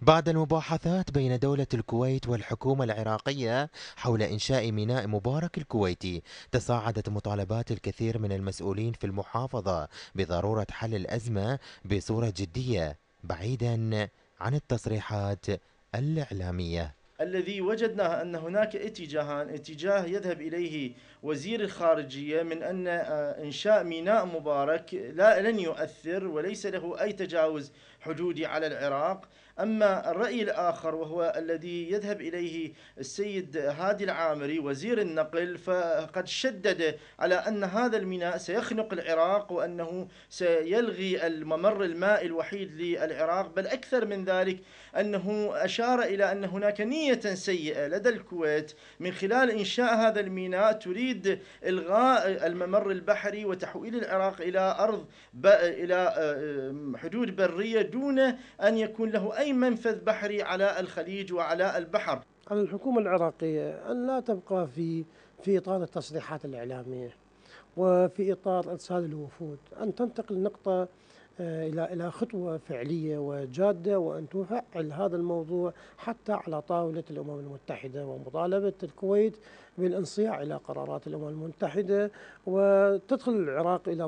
بعد المباحثات بين دولة الكويت والحكومة العراقية حول إنشاء ميناء مبارك الكويتي تصاعدت مطالبات الكثير من المسؤولين في المحافظة بضرورة حل الأزمة بصورة جدية بعيدا عن التصريحات الإعلامية الذي وجدناه أن هناك اتجاهان اتجاه يذهب إليه وزير الخارجية من أن آه، إنشاء ميناء مبارك لا لن يؤثر وليس له أي تجاوز حدودي على العراق أما الرأي الآخر وهو الذي يذهب إليه السيد هادي العامري وزير النقل فقد شدد على أن هذا الميناء سيخنق العراق وأنه سيلغي الممر المائي الوحيد للعراق بل أكثر من ذلك أنه أشار إلى أن هناك نية سيئة لدى الكويت من خلال إنشاء هذا الميناء تريد إلغاء الممر البحري وتحويل العراق إلى أرض إلى آه، حدود برية دون أن يكون له أي أي منفذ بحري على الخليج وعلى البحر على الحكومة العراقية أن لا تبقى في في إطار التصريحات الإعلامية وفي إطار إرسال الوفود أن تنتقل نقطة آه، إلى إلى خطوة فعلية وجادة وأن تفعل هذا الموضوع حتى على طاولة الأمم المتحدة ومطالبة الكويت بالانصياع إلى قرارات الأمم المتحدة وتدخل العراق إلى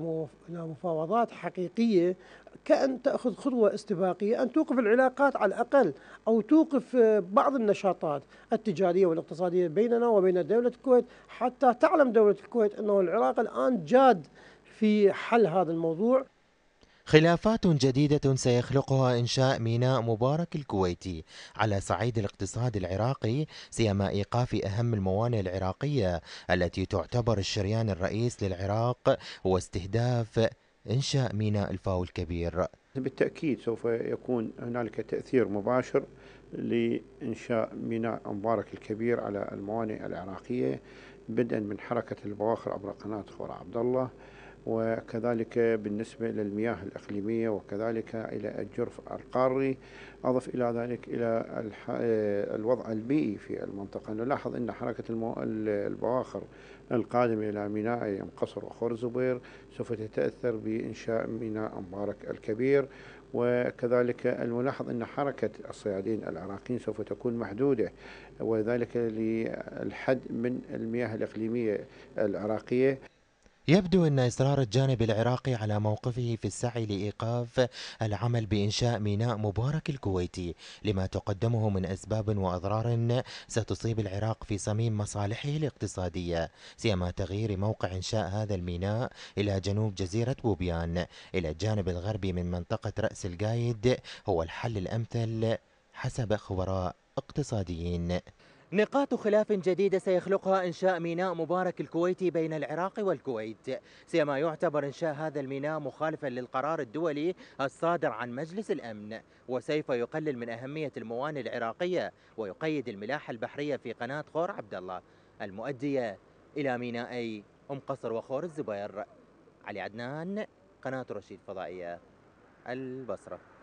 الى مفاوضات حقيقية كأن تأخذ خطوة استباقية أن توقف العلاقات على الأقل أو توقف آه، بعض النشاطات التجارية والاقتصادية بيننا وبين دولة الكويت حتى تعلم دولة الكويت أنه العراق الآن جاد في حل هذا الموضوع خلافات جديدة سيخلقها إنشاء ميناء مبارك الكويتي على صعيد الاقتصاد العراقي سيما إيقاف أهم الموانئ العراقية التي تعتبر الشريان الرئيس للعراق واستهداف إنشاء ميناء الفاو الكبير بالتأكيد سوف يكون هنالك تأثير مباشر لإنشاء ميناء مبارك الكبير على الموانئ العراقية بدءا من حركة البواخر عبر قناة خور عبد الله وكذلك بالنسبة للمياه الإقليمية وكذلك إلى الجرف القاري أضف إلى ذلك إلى آه، الوضع البيئي في المنطقة نلاحظ أن حركة البواخر القادمة إلى ميناء قصر وخور زبير سوف تتأثر بإنشاء ميناء مبارك الكبير وكذلك الملاحظ أن حركة الصيادين العراقيين سوف تكون محدودة وذلك للحد من المياه الإقليمية العراقية يبدو أن إصرار الجانب العراقي على موقفه في السعي لإيقاف العمل بإنشاء ميناء مبارك الكويتي لما تقدمه من أسباب وأضرار ستصيب العراق في صميم مصالحه الاقتصادية سيما تغيير موقع إنشاء هذا الميناء إلى جنوب جزيرة بوبيان إلى الجانب الغربي من منطقة رأس القايد هو الحل الأمثل حسب خبراء اقتصاديين نقاط خلاف جديدة سيخلقها إنشاء ميناء مبارك الكويتي بين العراق والكويت سيما يعتبر إنشاء هذا الميناء مخالفا للقرار الدولي الصادر عن مجلس الأمن وسيف يقلل من أهمية الموانئ العراقية ويقيد الملاحة البحرية في قناة خور عبد الله المؤدية إلى مينائي أم قصر وخور الزبير علي عدنان قناة رشيد فضائية البصرة